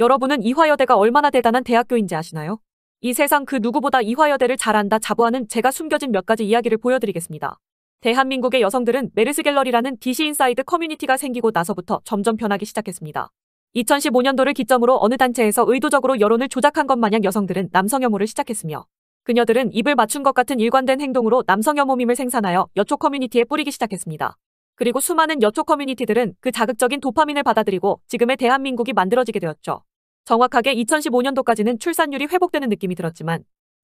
여러분은 이화여대가 얼마나 대단한 대학교인지 아시나요? 이 세상 그 누구보다 이화여대를 잘한다 자부하는 제가 숨겨진 몇 가지 이야기를 보여드리겠습니다. 대한민국의 여성들은 메르스 갤러리라는 DC 인사이드 커뮤니티가 생기고 나서부터 점점 변하기 시작했습니다. 2015년도를 기점으로 어느 단체에서 의도적으로 여론을 조작한 것 마냥 여성들은 남성 혐오를 시작했으며 그녀들은 입을 맞춘 것 같은 일관된 행동으로 남성 혐오밈을 생산하여 여초 커뮤니티에 뿌리기 시작했습니다. 그리고 수많은 여초 커뮤니티들은 그 자극적인 도파민을 받아들이고 지금의 대한민국이 만들어지게 되었죠. 정확하게 2015년도까지는 출산율이 회복되는 느낌이 들었지만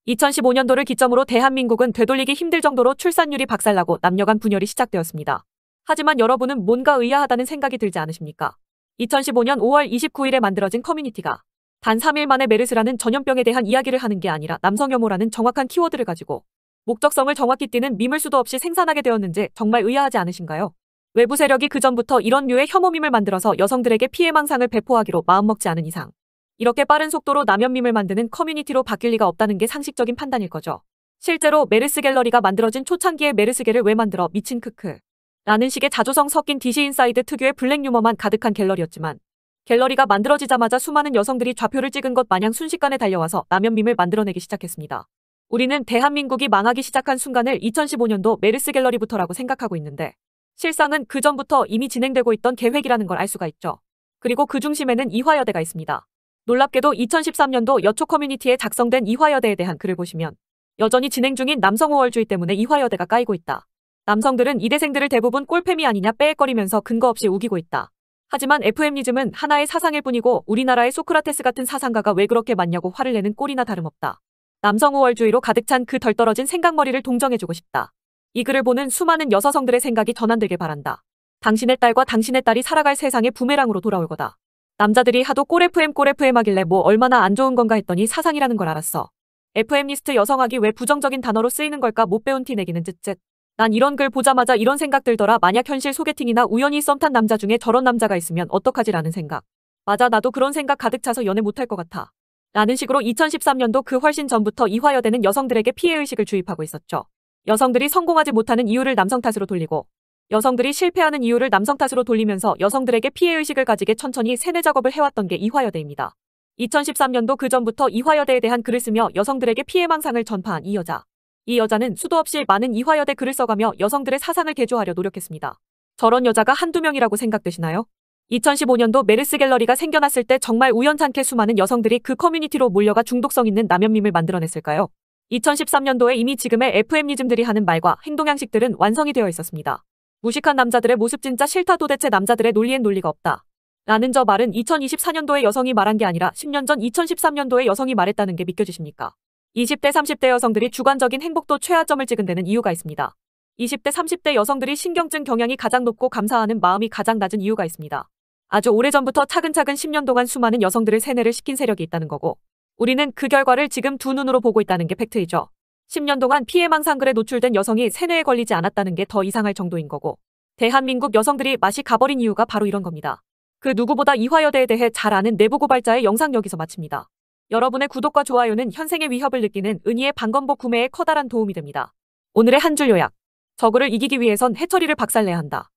2015년도를 기점으로 대한민국은 되돌리기 힘들 정도로 출산율이 박살나고 남녀간 분열이 시작되었습니다. 하지만 여러분은 뭔가 의아하다는 생각이 들지 않으십니까? 2015년 5월 29일에 만들어진 커뮤니티가 단 3일 만에 메르스라는 전염병에 대한 이야기를 하는 게 아니라 남성혐오라는 정확한 키워드를 가지고 목적성을 정확히 띠는 밈을 수도 없이 생산하게 되었는지 정말 의아하지 않으신가요? 외부 세력이 그전부터 이런 류의 혐오밈을 만들어서 여성들에게 피해망상을 배포하기로 마음먹지 않은 이상 이렇게 빠른 속도로 남연밈을 만드는 커뮤니티로 바뀔 리가 없다는 게 상식적인 판단일 거죠. 실제로 메르스 갤러리가 만들어진 초창기의 메르스계를 왜 만들어 미친 크크 라는 식의 자조성 섞인 디시 인사이드 특유의 블랙 유머만 가득한 갤러리였지만 갤러리가 만들어지자마자 수많은 여성들이 좌표를 찍은 것 마냥 순식간에 달려와서 남연밈을 만들어내기 시작했습니다. 우리는 대한민국이 망하기 시작한 순간을 2015년도 메르스 갤러리부터라고 생각하고 있는데 실상은 그전부터 이미 진행되고 있던 계획이라는 걸 알 수가 있죠. 그리고 그 중심에는 이화여대가 있습니다. 놀랍게도 2013년도 여초 커뮤니티에 작성된 이화여대에 대한 글을 보시면 여전히 진행 중인 남성 5월주의 때문에 이화여대가 까이고 있다. 남성들은 이대생들을 대부분 꼴팸이 아니냐 빼앗거리면서 근거 없이 우기고 있다. 하지만 FM니즘은 하나의 사상일 뿐이고 우리나라의 소크라테스 같은 사상가가 왜 그렇게 맞냐고 화를 내는 꼴이나 다름없다. 남성 5월주의로 가득 찬 그 덜 떨어진 생각머리를 동정해주고 싶다. 이 글을 보는 수많은 여성들의 생각이 전환되길 바란다. 당신의 딸과 당신의 딸이 살아갈 세상의 부메랑으로 돌아올 거다. 남자들이 하도 꼴FM 꼴FM 하길래 뭐 얼마나 안 좋은 건가 했더니 사상이라는 걸 알았어. FM리스트 여성학이 왜 부정적인 단어로 쓰이는 걸까 못 배운 티 내기는 쯧쯧. 난 이런 글 보자마자 이런 생각 들더라 만약 현실 소개팅이나 우연히 썸탄 남자 중에 저런 남자가 있으면 어떡하지라는 생각. 맞아 나도 그런 생각 가득 차서 연애 못할 것 같아. 라는 식으로 2013년도 그 훨씬 전부터 이화여대는 여성들에게 피해의식을 주입하고 있었죠. 여성들이 성공하지 못하는 이유를 남성 탓으로 돌리고 여성들이 실패하는 이유를 남성 탓으로 돌리면서 여성들에게 피해의식을 가지게 천천히 세뇌 작업을 해왔던 게 이화여대입니다. 2013년도 그전부터 이화여대에 대한 글을 쓰며 여성들에게 피해망상을 전파한 이 여자. 이 여자는 수도 없이 많은 이화여대 글을 써가며 여성들의 사상을 개조하려 노력했습니다. 저런 여자가 한두 명이라고 생각되시나요? 2015년도 메르스 갤러리가 생겨났을 때 정말 우연찮게 수많은 여성들이 그 커뮤니티로 몰려가 중독성 있는 남연밈을 만들어냈을까요? 2013년도에 이미 지금의 f m 리즘들이 하는 말과 행동 양식들은 완성이 되어 있었습니다. 무식한 남자들의 모습 진짜 싫다 도대체 남자들의 논리엔 논리가 없다. 라는 저 말은 2024년도에 여성이 말한 게 아니라 10년 전 2013년도에 여성이 말했다는 게 믿겨지십니까? 20대 30대 여성들이 주관적인 행복도 최하점을 찍은 데는 이유가 있습니다. 20대 30대 여성들이 신경증 경향이 가장 높고 감사하는 마음이 가장 낮은 이유가 있습니다. 아주 오래전부터 차근차근 10년 동안 수많은 여성들을 세뇌를 시킨 세력이 있다는 거고 우리는 그 결과를 지금 두 눈으로 보고 있다는 게 팩트이죠. 10년 동안 피해망상글에 노출된 여성이 세뇌에 걸리지 않았다는 게 더 이상할 정도인 거고 대한민국 여성들이 맛이 가버린 이유가 바로 이런 겁니다. 그 누구보다 이화여대에 대해 잘 아는 내부 고발자의 영상 여기서 마칩니다. 여러분의 구독과 좋아요는 현생의 위협을 느끼는 은희의 방검복 구매에 커다란 도움이 됩니다. 오늘의 한 줄 요약. 저그를 이기기 위해선 해처리를 박살내야 한다.